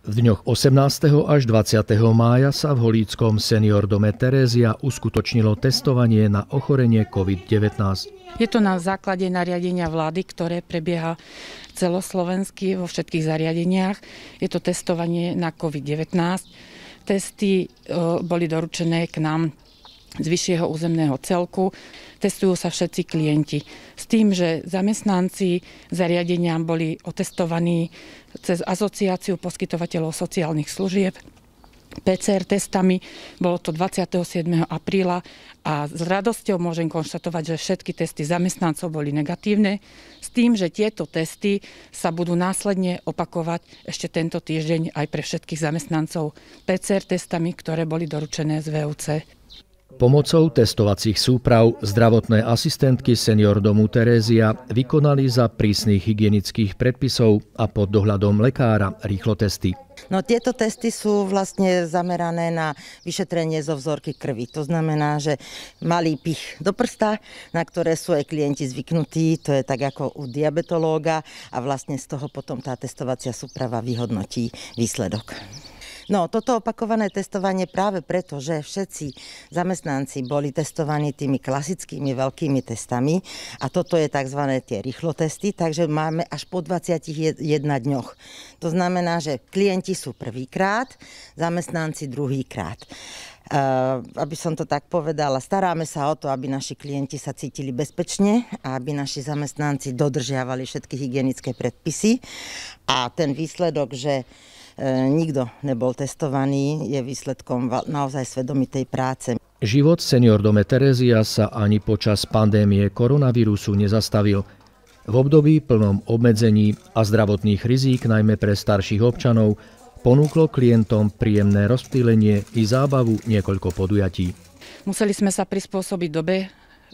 V dňoch 18. až 20. mája sa v Holíckom senior dome Terézia uskutočnilo testovanie na ochorenie COVID-19. Je to na základe nariadenia vlády, ktoré prebieha celoslovensky vo všetkých zariadeniach. Je to testovanie na COVID-19. Testy e, boli doručené k nám z vyššieho územného celku. Testujú sa všetci klienti. S tým, že zamestnanci zariadenia boli otestovaní cez asociáciu poskytovateľov sociálnych služieb, PCR testami. Bolo to 27. apríla a s radosťou môžem konštatovať, že všetky testy zamestnancov boli negatívne, s tým, že tieto testy sa budú následne opakovať ešte tento týždeň aj pre všetkých zamestnancov PCR testami, ktoré boli doručené z VUC. Pomocou testovacích súprav zdravotné asistentky senior domu Terézia vykonali za prísnych hygienických predpisov a pod dohľadom lekára rýchlo testy. No tieto testy sú vlastne zamerané na vyšetrenie zo vzorky krvi. To znamená, že malý pich do prsta, na ktoré sú aj klienti zvyknutí, to je tak ako u diabetológa a vlastne z toho potom tá testovacia súprava vyhodnotí výsledok. No, toto opakované testovanie práve preto, že všetci zamestnanci boli testovaní tými klasickými veľkými testami a toto je tzv. tie rýchlotesty, takže máme až po 21 dňoch. To znamená, že klienti sú prvýkrát, zamestnanci druhýkrát. Uh, aby som to tak povedala, staráme sa o to, aby naši klienti sa cítili bezpečne a aby naši zamestnanci dodržiavali všetky hygienické predpisy. A ten výsledok, že E, nikto nebol testovaný, je výsledkom naozaj svedomitej práce. Život senior dome Terezia sa ani počas pandémie koronavírusu nezastavil. V období plnom obmedzení a zdravotných rizík najmä pre starších občanov ponúklo klientom príjemné rozptýlenie i zábavu niekoľko podujatí. Museli sme sa prispôsobiť dobe,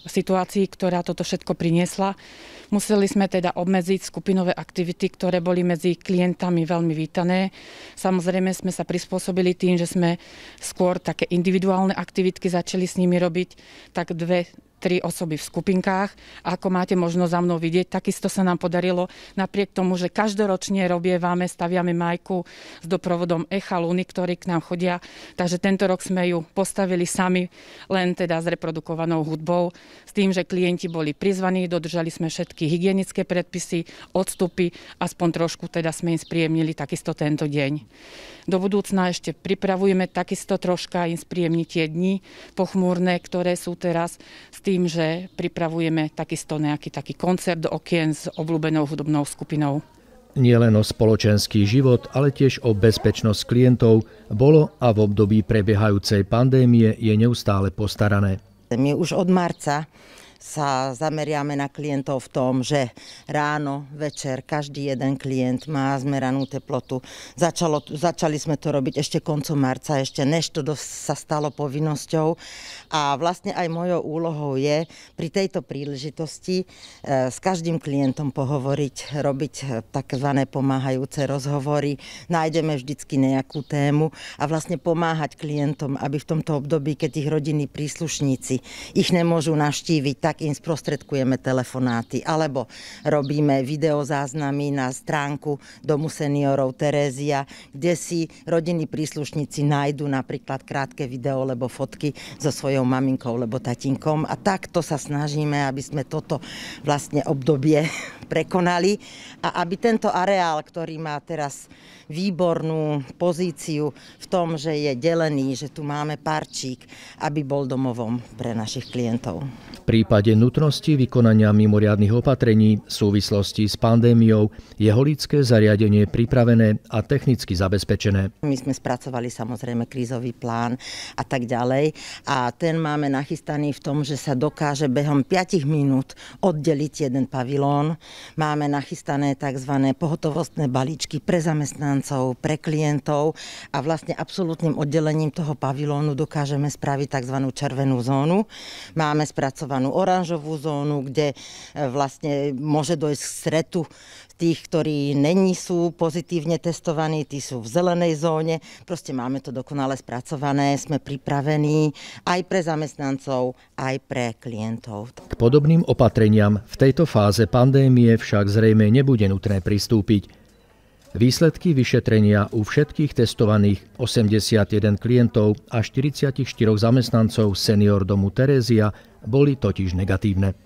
situácii, ktorá toto všetko priniesla. Museli sme teda obmedziť skupinové aktivity, ktoré boli medzi klientami veľmi vítané. Samozrejme sme sa prispôsobili tým, že sme skôr také individuálne aktivitky začali s nimi robiť, tak dve tri osoby v skupinkách. A ako máte možnosť za mnou vidieť, takisto sa nám podarilo, napriek tomu, že každoročne robievame, staviame majku s doprovodom Echa Luny, ktorí k nám chodia. Takže tento rok sme ju postavili sami, len teda s reprodukovanou hudbou, s tým, že klienti boli prizvaní, dodržali sme všetky hygienické predpisy, odstupy, aspoň trošku teda sme im spríjemnili takisto tento deň. Do budúcna ešte pripravujeme takisto troška im spríjemniť tie dni pochmúrne, ktoré sú teraz s tým, že pripravujeme takisto nejaký taký koncert do okien s obľúbenou hudobnou skupinou. Nielen o spoločenský život, ale tiež o bezpečnosť klientov bolo a v období prebiehajúcej pandémie je neustále postarané. My už od marca sa zameriame na klientov v tom, že ráno, večer, každý jeden klient má zmeranú teplotu. Začalo, začali sme to robiť ešte koncom marca, ešte než to sa stalo povinnosťou. A vlastne aj mojou úlohou je pri tejto príležitosti e, s každým klientom pohovoriť, robiť e, tzv. pomáhajúce rozhovory. Nájdeme vždycky nejakú tému a vlastne pomáhať klientom, aby v tomto období, keď ich rodiny príslušníci ich nemôžu navštíviť, tak tak im sprostredkujeme telefonáty, alebo robíme videozáznamy na stránku Domu seniorov Terézia, kde si rodinní príslušníci nájdu napríklad krátke video, alebo fotky so svojou maminkou, alebo tatinkom. A takto sa snažíme, aby sme toto vlastne obdobie prekonali a aby tento areál, ktorý má teraz výbornú pozíciu v tom, že je delený, že tu máme parčík, aby bol domovom pre našich klientov. V prípade nutnosti vykonania mimoriadnych opatrení v súvislosti s pandémiou je holické zariadenie pripravené a technicky zabezpečené. My sme spracovali samozrejme krízový plán a tak ďalej a ten máme nachystaný v tom, že sa dokáže behom 5 minút oddeliť jeden pavilón. Máme nachystané tzv. pohotovostné balíčky pre zamestnancov zamestnancov, pre klientov a vlastne absolútnym oddelením toho pavilónu dokážeme spraviť tzv. červenú zónu. Máme spracovanú oranžovú zónu, kde e, vlastne môže dojsť k stretu tých, ktorí není sú pozitívne testovaní, tí sú v zelenej zóne. Proste máme to dokonale spracované, sme pripravení aj pre zamestnancov, aj pre klientov. K podobným opatreniam v tejto fáze pandémie však zrejme nebude nutné pristúpiť. Výsledky vyšetrenia u všetkých testovaných 81 klientov a 44 zamestnancov senior domu Terézia boli totiž negatívne.